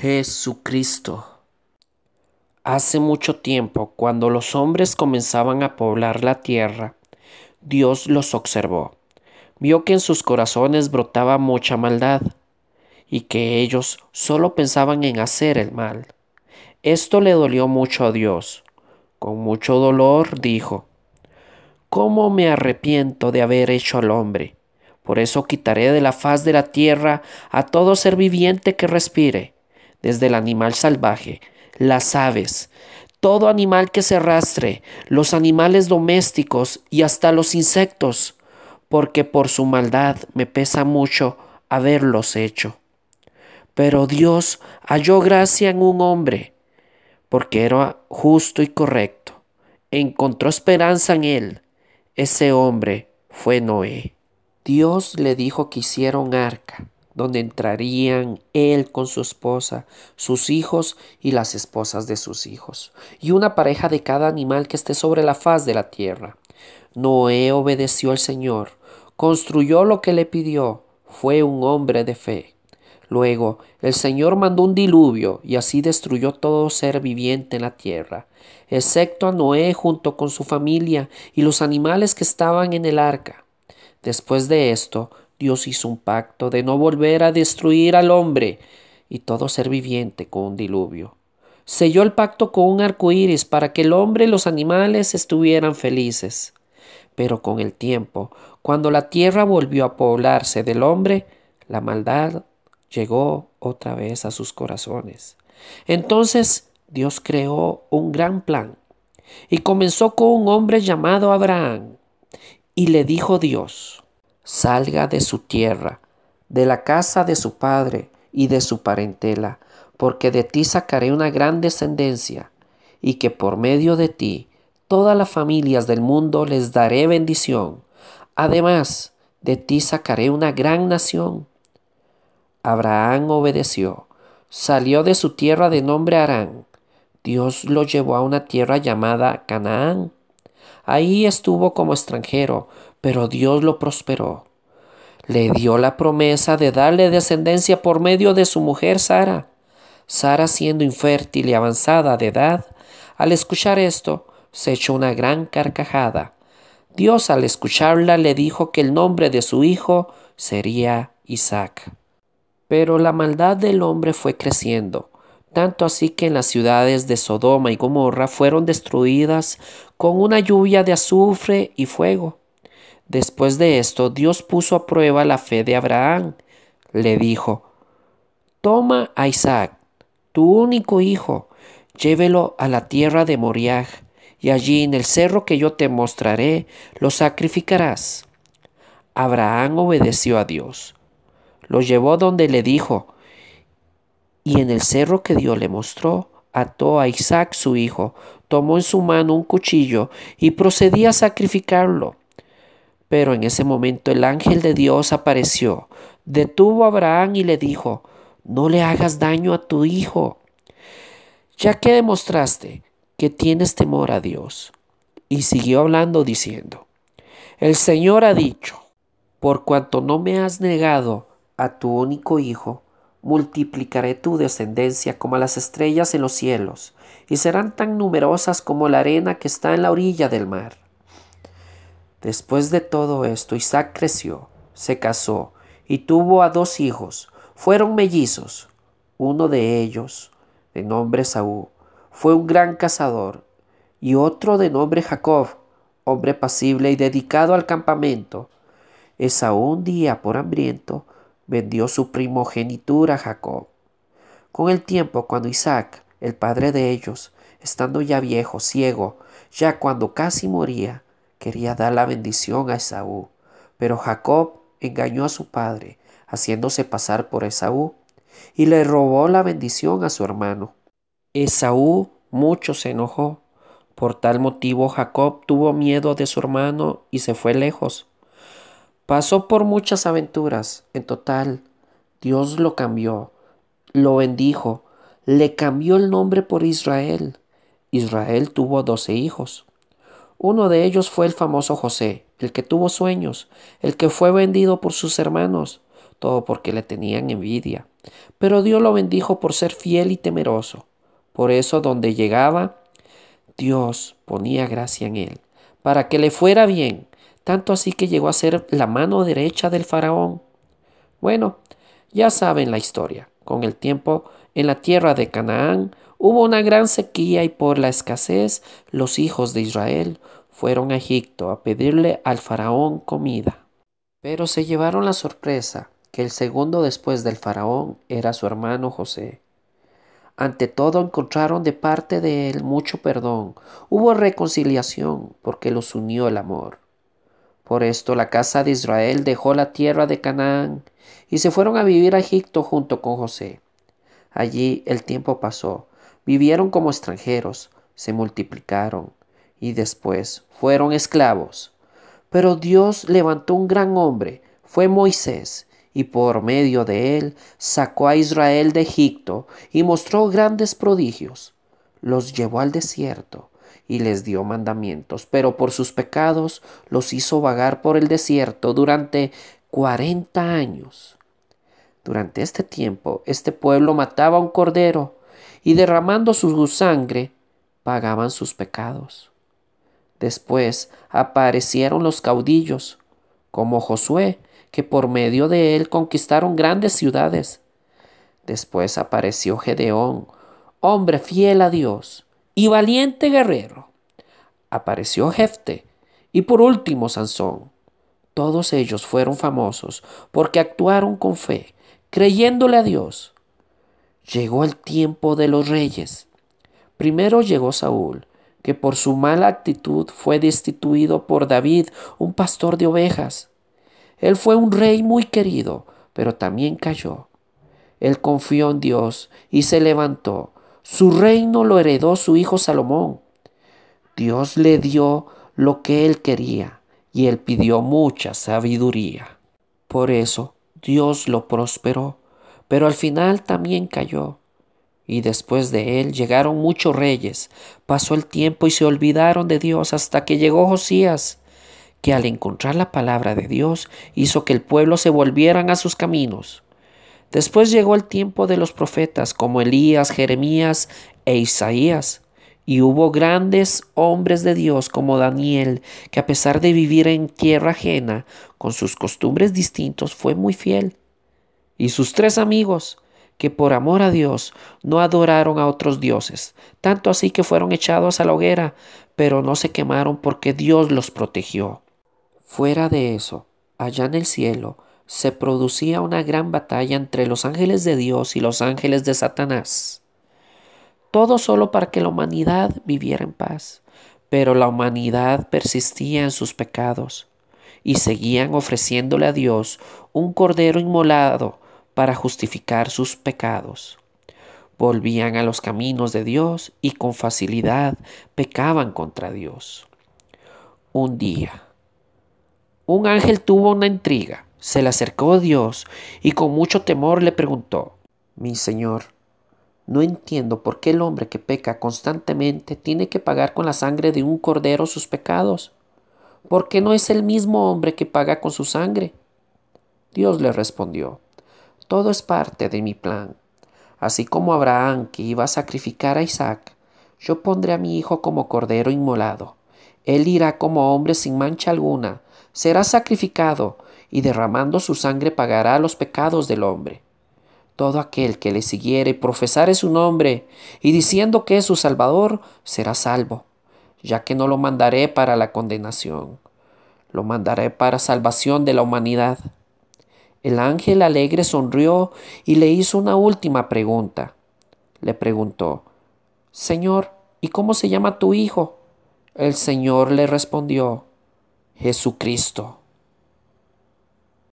Jesucristo. Hace mucho tiempo, cuando los hombres comenzaban a poblar la tierra, Dios los observó. Vio que en sus corazones brotaba mucha maldad y que ellos solo pensaban en hacer el mal. Esto le dolió mucho a Dios. Con mucho dolor dijo, ¿Cómo me arrepiento de haber hecho al hombre? Por eso quitaré de la faz de la tierra a todo ser viviente que respire, desde el animal salvaje, las aves, todo animal que se arrastre, los animales domésticos y hasta los insectos, porque por su maldad me pesa mucho haberlos hecho. Pero Dios halló gracia en un hombre, porque era justo y correcto. Encontró esperanza en él. Ese hombre fue Noé. Dios le dijo que hicieron arca donde entrarían él con su esposa, sus hijos y las esposas de sus hijos, y una pareja de cada animal que esté sobre la faz de la tierra. Noé obedeció al Señor, construyó lo que le pidió, fue un hombre de fe. Luego el Señor mandó un diluvio y así destruyó todo ser viviente en la tierra, excepto a Noé junto con su familia y los animales que estaban en el arca. Después de esto, Dios hizo un pacto de no volver a destruir al hombre y todo ser viviente con un diluvio. Selló el pacto con un arco iris para que el hombre y los animales estuvieran felices. Pero con el tiempo, cuando la tierra volvió a poblarse del hombre, la maldad llegó otra vez a sus corazones. Entonces Dios creó un gran plan y comenzó con un hombre llamado Abraham. Y le dijo Dios, salga de su tierra, de la casa de su padre y de su parentela, porque de ti sacaré una gran descendencia, y que por medio de ti todas las familias del mundo les daré bendición. Además, de ti sacaré una gran nación. Abraham obedeció, salió de su tierra de nombre Arán. Dios lo llevó a una tierra llamada Canaán. Ahí estuvo como extranjero, pero Dios lo prosperó. Le dio la promesa de darle descendencia por medio de su mujer Sara. Sara, siendo infértil y avanzada de edad, al escuchar esto, se echó una gran carcajada. Dios al escucharla le dijo que el nombre de su hijo sería Isaac. Pero la maldad del hombre fue creciendo, tanto así que en las ciudades de Sodoma y Gomorra fueron destruidas con una lluvia de azufre y fuego. Después de esto, Dios puso a prueba la fe de Abraham. Le dijo, Toma a Isaac, tu único hijo, llévelo a la tierra de Moriah, y allí en el cerro que yo te mostraré, lo sacrificarás. Abraham obedeció a Dios. Lo llevó donde le dijo, y en el cerro que Dios le mostró, ató a Isaac su hijo, tomó en su mano un cuchillo y procedía a sacrificarlo. Pero en ese momento el ángel de Dios apareció, detuvo a Abraham y le dijo, no le hagas daño a tu hijo, ya que demostraste que tienes temor a Dios. Y siguió hablando diciendo, el Señor ha dicho, por cuanto no me has negado a tu único hijo, multiplicaré tu descendencia como las estrellas en los cielos, y serán tan numerosas como la arena que está en la orilla del mar. Después de todo esto, Isaac creció, se casó y tuvo a dos hijos. Fueron mellizos. Uno de ellos, de nombre Saúl, fue un gran cazador, y otro de nombre Jacob, hombre pasible y dedicado al campamento. Esaú un día, por hambriento, vendió su primogenitura a Jacob. Con el tiempo, cuando Isaac, el padre de ellos, estando ya viejo, ciego, ya cuando casi moría, quería dar la bendición a Esaú, pero Jacob engañó a su padre, haciéndose pasar por Esaú, y le robó la bendición a su hermano. Esaú mucho se enojó. Por tal motivo Jacob tuvo miedo de su hermano y se fue lejos. Pasó por muchas aventuras. En total, Dios lo cambió, lo bendijo, le cambió el nombre por Israel. Israel tuvo doce hijos. Uno de ellos fue el famoso José, el que tuvo sueños, el que fue vendido por sus hermanos, todo porque le tenían envidia. Pero Dios lo bendijo por ser fiel y temeroso. Por eso donde llegaba, Dios ponía gracia en él, para que le fuera bien, tanto así que llegó a ser la mano derecha del faraón. Bueno, ya saben la historia. Con el tiempo en la tierra de Canaán Hubo una gran sequía y por la escasez los hijos de Israel fueron a Egipto a pedirle al faraón comida. Pero se llevaron la sorpresa que el segundo después del faraón era su hermano José. Ante todo encontraron de parte de él mucho perdón, hubo reconciliación porque los unió el amor. Por esto la casa de Israel dejó la tierra de Canaán y se fueron a vivir a Egipto junto con José. Allí el tiempo pasó vivieron como extranjeros, se multiplicaron y después fueron esclavos. Pero Dios levantó un gran hombre, fue Moisés, y por medio de él sacó a Israel de Egipto y mostró grandes prodigios. Los llevó al desierto y les dio mandamientos, pero por sus pecados los hizo vagar por el desierto durante cuarenta años. Durante este tiempo este pueblo mataba a un cordero y derramando su sangre pagaban sus pecados. Después aparecieron los caudillos, como Josué, que por medio de él conquistaron grandes ciudades. Después apareció Gedeón, hombre fiel a Dios y valiente guerrero. Apareció Jefte y por último Sansón. Todos ellos fueron famosos porque actuaron con fe, creyéndole a Dios llegó el tiempo de los reyes. Primero llegó Saúl, que por su mala actitud fue destituido por David, un pastor de ovejas. Él fue un rey muy querido, pero también cayó. Él confió en Dios y se levantó. Su reino lo heredó su hijo Salomón. Dios le dio lo que él quería y él pidió mucha sabiduría. Por eso Dios lo prosperó pero al final también cayó. Y después de él llegaron muchos reyes. Pasó el tiempo y se olvidaron de Dios hasta que llegó Josías, que al encontrar la palabra de Dios hizo que el pueblo se volvieran a sus caminos. Después llegó el tiempo de los profetas como Elías, Jeremías e Isaías. Y hubo grandes hombres de Dios como Daniel, que a pesar de vivir en tierra ajena, con sus costumbres distintos, fue muy fiel y sus tres amigos, que por amor a Dios no adoraron a otros dioses, tanto así que fueron echados a la hoguera, pero no se quemaron porque Dios los protegió. Fuera de eso, allá en el cielo, se producía una gran batalla entre los ángeles de Dios y los ángeles de Satanás. Todo solo para que la humanidad viviera en paz. Pero la humanidad persistía en sus pecados y seguían ofreciéndole a Dios un cordero inmolado para justificar sus pecados. Volvían a los caminos de Dios y con facilidad pecaban contra Dios. Un día, un ángel tuvo una intriga. Se le acercó a Dios y con mucho temor le preguntó, Mi Señor, no entiendo por qué el hombre que peca constantemente tiene que pagar con la sangre de un cordero sus pecados. ¿Por qué no es el mismo hombre que paga con su sangre? Dios le respondió, todo es parte de mi plan. Así como Abraham, que iba a sacrificar a Isaac, yo pondré a mi hijo como cordero inmolado. Él irá como hombre sin mancha alguna, será sacrificado, y derramando su sangre pagará los pecados del hombre. Todo aquel que le siguiere profesare su nombre, y diciendo que es su Salvador, será salvo, ya que no lo mandaré para la condenación, lo mandaré para salvación de la humanidad. El ángel alegre sonrió y le hizo una última pregunta. Le preguntó, Señor, ¿y cómo se llama tu hijo? El Señor le respondió, Jesucristo.